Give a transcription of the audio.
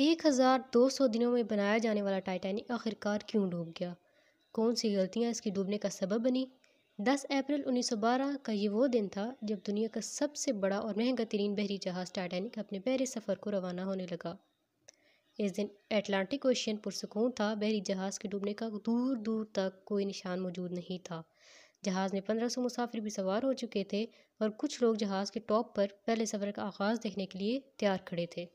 एक हज़ार दो सौ दिनों में बनाया जाने वाला टाइटैनिक आखिरकार क्यों डूब गया कौन सी गलतियाँ इसके डूबने का सबब बनी दस अप्रैल उन्नीस सौ बारह का ये वो दिन था जब दुनिया का सबसे बड़ा और महंगा तरीन बहरी जहाज़ टाइटैनिक अपने बहरे सफ़र को रवाना होने लगा इस दिन एटलांटिक ओशियन पुरसकून था बहरी जहाज़ के डूबने का दूर दूर तक कोई निशान मौजूद नहीं था जहाज़ में पंद्रह सौ मुसाफिर भी सवार हो चुके थे और कुछ लोग जहाज़ के टॉप पर पहले सफ़र का आगाज़ देखने के लिए तैयार खड़े थे